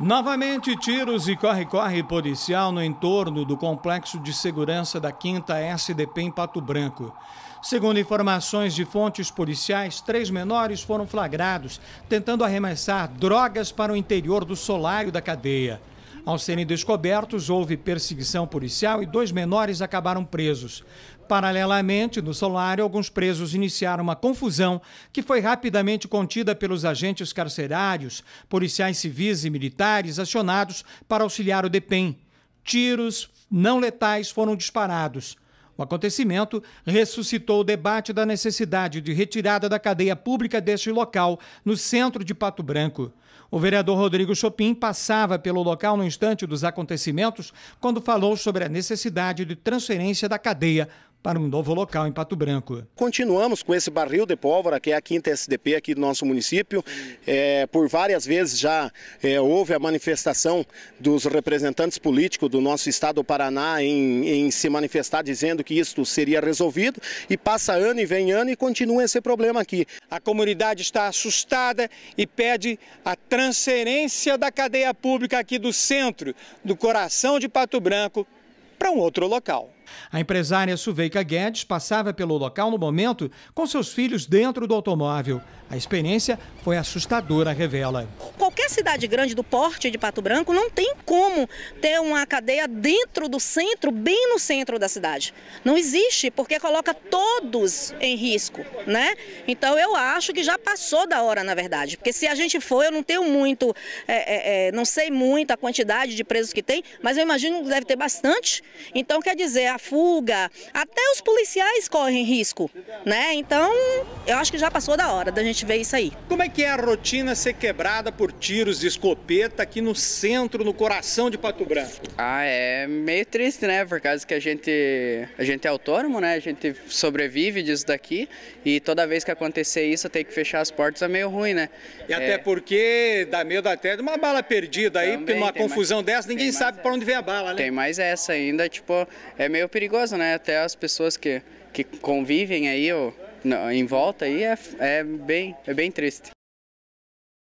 Novamente, tiros e corre-corre policial no entorno do complexo de segurança da 5 SDP em Pato Branco. Segundo informações de fontes policiais, três menores foram flagrados tentando arremessar drogas para o interior do solário da cadeia. Ao serem descobertos, houve perseguição policial e dois menores acabaram presos. Paralelamente, no solário, alguns presos iniciaram uma confusão que foi rapidamente contida pelos agentes carcerários, policiais civis e militares acionados para auxiliar o DEPEN. Tiros não letais foram disparados. O acontecimento ressuscitou o debate da necessidade de retirada da cadeia pública deste local, no centro de Pato Branco. O vereador Rodrigo Chopin passava pelo local no instante dos acontecimentos quando falou sobre a necessidade de transferência da cadeia para um novo local em Pato Branco. Continuamos com esse barril de pólvora, que é a quinta SDP aqui do nosso município. É, por várias vezes já é, houve a manifestação dos representantes políticos do nosso estado do Paraná em, em, se manifestar dizendo que isto seria resolvido. E passa ano e vem ano e continua esse problema aqui. A comunidade está assustada e pede a transferência da cadeia pública aqui do centro, do coração de Pato Branco, para um outro local. A empresária Suveika Guedes passava pelo local no momento com seus filhos dentro do automóvel. A experiência foi assustadora, revela cidade grande do porte de Pato Branco não tem como ter uma cadeia dentro do centro, bem no centro da cidade. Não existe, porque coloca todos em risco, né? Então eu acho que já passou da hora, na verdade. Porque se a gente for, eu não tenho muito, é, é, é, não sei muito a quantidade de presos que tem, mas eu imagino que deve ter bastante. Então quer dizer, a fuga, até os policiais correm risco, né? Então eu acho que já passou da hora da gente ver isso aí. Como é que é a rotina ser quebrada por ti? tiros de escopeta aqui no centro, no coração de Pato Branco. Ah, é meio triste, né? Por causa que a gente, a gente é autônomo, né? A gente sobrevive disso daqui e toda vez que acontecer isso, tem que fechar as portas é meio ruim, né? E é... até porque dá medo até de uma bala perdida aí, porque numa confusão mais... dessa ninguém sabe para onde vem a bala, né? Tem mais essa ainda, tipo, é meio perigoso, né? Até as pessoas que, que convivem aí ou, não, em volta aí é, é, bem, é bem triste.